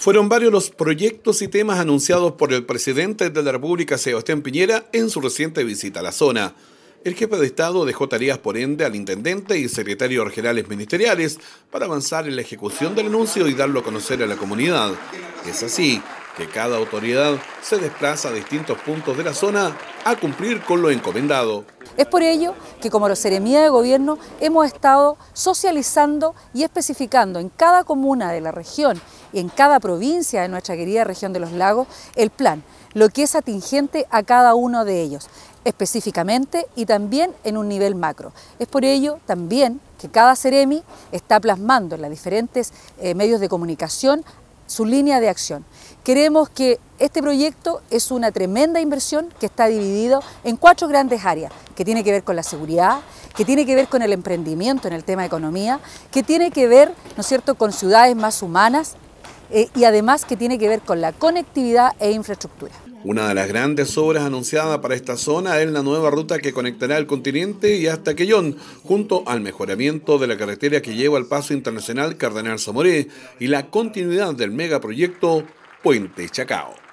Fueron varios los proyectos y temas anunciados por el presidente de la República, Sebastián Piñera, en su reciente visita a la zona. El jefe de Estado dejó tareas por ende al intendente y secretario generales ministeriales para avanzar en la ejecución del anuncio y darlo a conocer a la comunidad. Es así que cada autoridad se desplaza a distintos puntos de la zona a cumplir con lo encomendado. Es por ello que como seremías de gobierno hemos estado socializando y especificando en cada comuna de la región y en cada provincia de nuestra querida región de los lagos el plan, lo que es atingente a cada uno de ellos específicamente y también en un nivel macro. Es por ello también que cada seremi está plasmando en los diferentes eh, medios de comunicación su línea de acción. Queremos que este proyecto es una tremenda inversión que está dividido en cuatro grandes áreas, que tiene que ver con la seguridad, que tiene que ver con el emprendimiento en el tema de economía, que tiene que ver, ¿no es cierto?, con ciudades más humanas, eh, y además que tiene que ver con la conectividad e infraestructura. Una de las grandes obras anunciadas para esta zona es la nueva ruta que conectará el continente y hasta Quellón, junto al mejoramiento de la carretera que lleva al paso internacional Cardenal Somoré y la continuidad del megaproyecto Puente Chacao.